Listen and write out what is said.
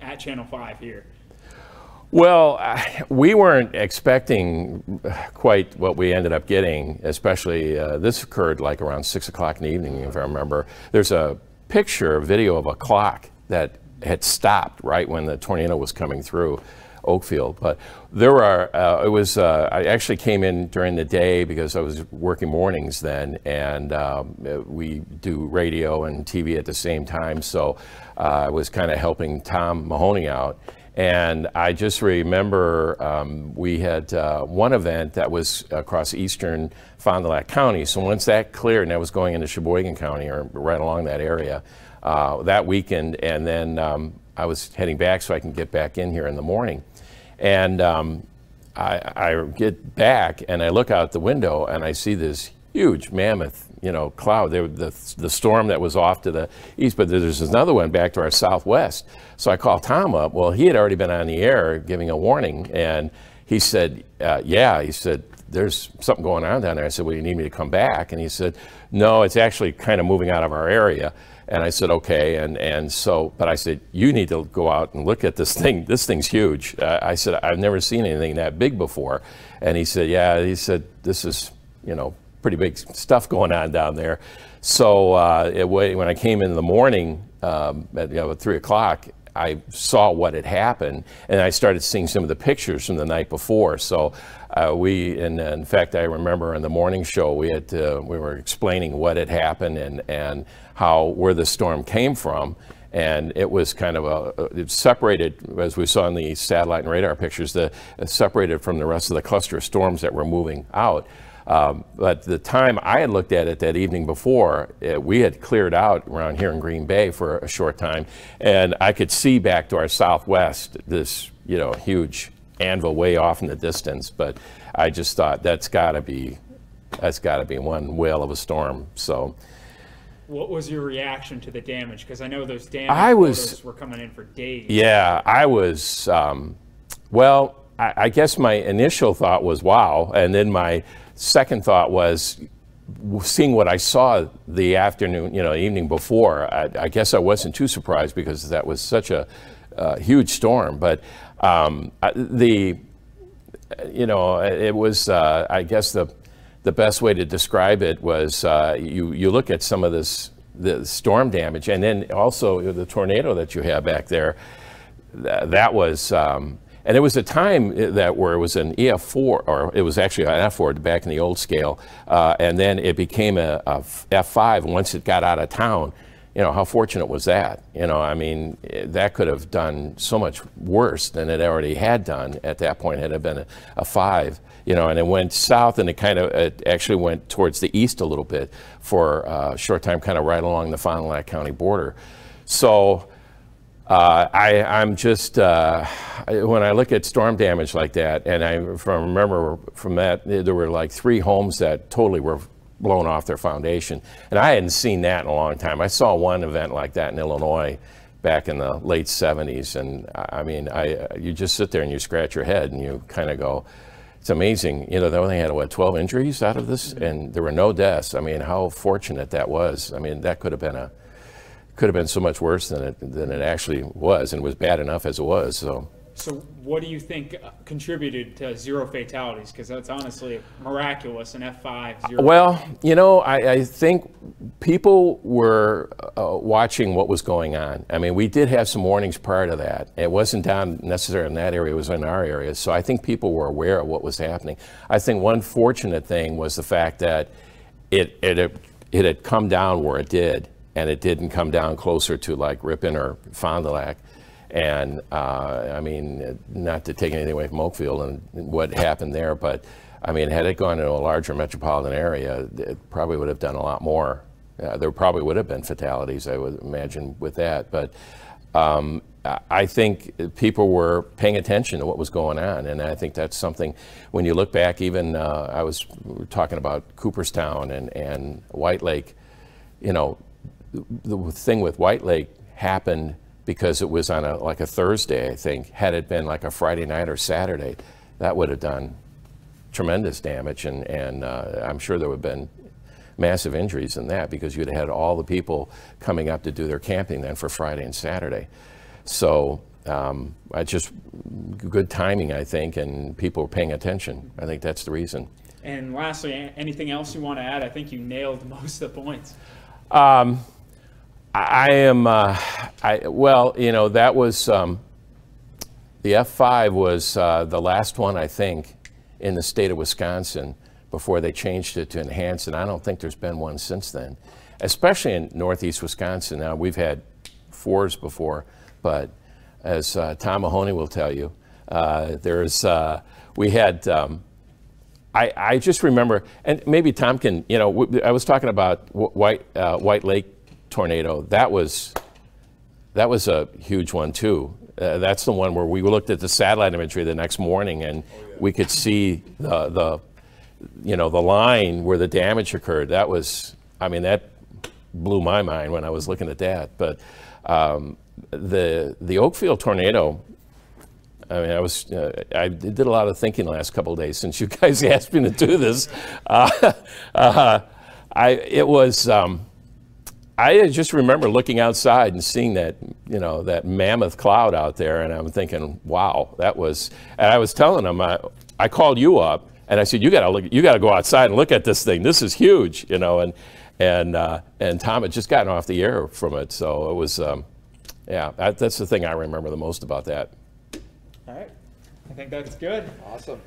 at Channel 5 here? Well, we weren't expecting quite what we ended up getting, especially uh, this occurred like around 6 o'clock in the evening, if I remember. There's a picture, a video of a clock that had stopped right when the tornado was coming through. Oakfield. But there are, uh, it was, uh, I actually came in during the day because I was working mornings then, and um, we do radio and TV at the same time. So uh, I was kind of helping Tom Mahoney out. And I just remember um, we had uh, one event that was across eastern Fond du Lac County. So once that cleared, and that was going into Sheboygan County or right along that area, uh, that weekend, and then um, I was heading back so I can get back in here in the morning. And um, I, I, get back and I look out the window and I see this huge mammoth, you know, cloud. There, the, the storm that was off to the east, but there's another one back to our southwest. So I call Tom up. Well, he had already been on the air giving a warning, and he said, uh, "Yeah," he said, "There's something going on down there." I said, "Well, you need me to come back?" And he said, "No, it's actually kind of moving out of our area." And I said, okay. And, and so, but I said, you need to go out and look at this thing. This thing's huge. Uh, I said, I've never seen anything that big before. And he said, yeah, he said, this is, you know, pretty big stuff going on down there. So uh, it, when I came in the morning um, at, you know, at three o'clock, I saw what had happened and I started seeing some of the pictures from the night before. So uh, we, and in fact, I remember in the morning show, we had to, we were explaining what had happened and and how where the storm came from, and it was kind of a it separated, as we saw in the satellite and radar pictures, the separated from the rest of the cluster of storms that were moving out. Um, but the time I had looked at it that evening before, it, we had cleared out around here in Green Bay for a short time, and I could see back to our southwest this you know huge anvil way off in the distance, but I just thought that's got to be that's got to be one whale of a storm. So. What was your reaction to the damage? Because I know those damage I was, were coming in for days. Yeah, I was. Um, well, I, I guess my initial thought was wow, and then my second thought was seeing what I saw the afternoon, you know, evening before, I, I, guess I wasn't too surprised because that was such a uh, huge storm. But um, uh, the, you know, it was, uh, I guess the, the best way to describe it was uh, you, you look at some of this the storm damage and then also the tornado that you have back there. Th that was, um, and it was a time that where it was an EF4, or it was actually an F4 back in the old scale, uh, and then it became a a F5 once it got out of town you know, how fortunate was that? You know, I mean, that could have done so much worse than it already had done at that point It had been a, a five, you know, and it went south and it kind of it actually went towards the east a little bit for a short time, kind of right along the Fond County border. So uh, I, am just, uh, when I look at storm damage like that, and I remember from that, there were like three homes that totally were blown off their foundation. And I hadn't seen that in a long time. I saw one event like that in Illinois back in the late 70s. And I mean, I, you just sit there and you scratch your head and you kind of go, it's amazing. You know, they only had, what, 12 injuries out of this? And there were no deaths. I mean, how fortunate that was. I mean, that could have been a, could have been so much worse than it, than it actually was and was bad enough as it was. So. So, what do you think contributed to zero fatalities? Because that's honestly miraculous, an F5 zero. Well, you know, I, I think people were uh, watching what was going on. I mean, we did have some warnings prior to that. It wasn't down necessarily in that area, it was in our area. So, I think people were aware of what was happening. I think one fortunate thing was the fact that it, it, it had come down where it did, and it didn't come down closer to like Ripon or Fond du Lac. And uh, I mean, not to take anything away from Oakfield and what happened there, but I mean, had it gone to a larger metropolitan area, it probably would have done a lot more. Uh, there probably would have been fatalities, I would imagine, with that. But um, I think people were paying attention to what was going on. And I think that's something, when you look back, even uh, I was talking about Cooperstown and, and White Lake, you know, the thing with White Lake happened because it was on a like a Thursday, I think. Had it been like a Friday night or Saturday, that would have done tremendous damage, and and uh, I'm sure there would have been massive injuries in that because you'd have had all the people coming up to do their camping then for Friday and Saturday. So um, I just good timing, I think, and people were paying attention. I think that's the reason. And lastly, anything else you want to add? I think you nailed most of the points. Um, I am, uh, I, well, you know, that was, um, the F5 was uh, the last one, I think, in the state of Wisconsin before they changed it to enhance, and I don't think there's been one since then, especially in northeast Wisconsin. Now, we've had fours before, but as uh, Tom Mahoney will tell you, uh, there's, uh, we had, um, I, I, just remember, and maybe Tom can, you know, I was talking about White, uh, White Lake tornado, that was, that was a huge one too. Uh, that's the one where we looked at the satellite imagery the next morning and oh, yeah. we could see the, the, you know, the line where the damage occurred. That was, I mean, that blew my mind when I was looking at that. But um, the, the Oakfield tornado, I mean, I was, uh, I did a lot of thinking the last couple days since you guys asked me to do this. Uh, uh I, it was, um, I just remember looking outside and seeing that, you know, that mammoth cloud out there, and I'm thinking, wow, that was. And I was telling them, I, I called you up, and I said, you got to look, you got to go outside and look at this thing. This is huge, you know. And and uh, and Tom had just gotten off the air from it, so it was, um, yeah, that, that's the thing I remember the most about that. All right, I think that's good. Awesome.